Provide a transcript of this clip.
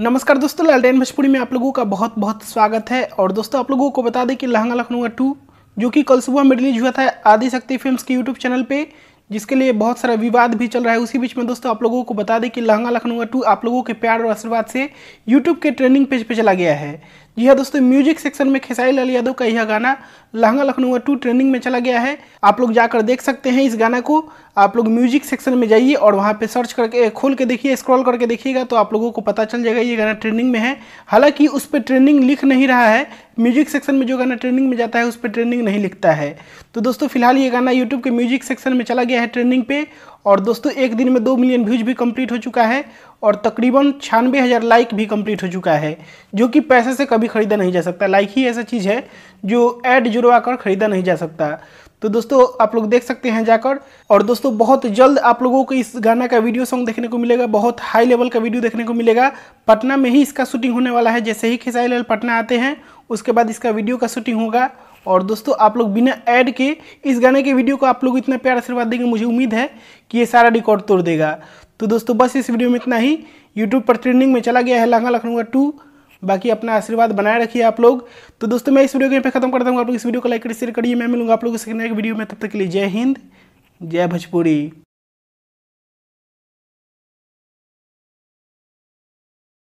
नमस्कार दोस्तों लालटेन भोजपुरी में आप लोगों का बहुत बहुत स्वागत है और दोस्तों आप लोगों को बता दें कि लहंगा लखनऊ टू जो कि कल सुबह में रिलीज हुआ था आदिशक्ति फिल्म्स के यूट्यूब चैनल पे जिसके लिए बहुत सारा विवाद भी चल रहा है उसी बीच में दोस्तों आप लोगों को बता दें कि लहंगा लखनऊ टू आप लोगों के प्यार और आशीर्वाद से यूट्यूब के ट्रेंडिंग पेज पे चला गया है जी हाँ दोस्तों म्यूजिक सेक्शन में खेसारी लाल यादव का यह गाना लहंगा लखनऊ टू ट्रेंडिंग में चला गया है आप लोग जाकर देख सकते हैं इस गाना को आप लोग म्यूजिक सेक्शन में जाइए और वहाँ पे सर्च करके खोल के देखिए स्क्रॉल करके देखिएगा तो आप लोगों को पता चल जाएगा ये गाना ट्रेंडिंग में है हालांकि उस पर ट्रेंडिंग लिख नहीं रहा है म्यूजिक सेक्शन में जो गाना ट्रेंडिंग में जाता है उस पर ट्रेंडिंग नहीं लिखता है तो दोस्तों फिलहाल ये गाना यूट्यूब के म्यूजिक सेक्शन में चला गया है ट्रेंडिंग पे और दोस्तों एक दिन में दो मिलियन व्यूज भी कंप्लीट हो चुका है और तकरीबन छियानवे हज़ार लाइक भी कंप्लीट हो चुका है जो कि पैसे से कभी ख़रीदा नहीं जा सकता लाइक ही ऐसा चीज़ है जो ऐड जुड़वा कर ख़रीदा नहीं जा सकता तो दोस्तों आप लोग देख सकते हैं जाकर और दोस्तों बहुत जल्द आप लोगों को इस गाना का वीडियो सॉन्ग देखने को मिलेगा बहुत हाई लेवल का वीडियो देखने को मिलेगा पटना में ही इसका शूटिंग होने वाला है जैसे ही खिसाई लाल पटना आते हैं उसके बाद इसका वीडियो का शूटिंग होगा और दोस्तों आप लोग बिना ऐड के इस गाने के वीडियो को आप लोग इतना प्यार आशीर्वाद देंगे मुझे उम्मीद है कि ये सारा रिकॉर्ड तोड़ देगा तो दोस्तों बस इस वीडियो में इतना ही यूट्यूब पर ट्रेंडिंग में चला गया है लहंगा का टू बाकी अपना आशीर्वाद बनाए रखिए आप लोग तो दोस्तों मैं इस वीडियो के पे खत्म करता हूँ आप लोग इस वीडियो को लाइक करिए शेयर करिए मैं मिलूंगा आप लोग इस नए वीडियो में तब तक के लिए जय हिंद जय भोजपुरी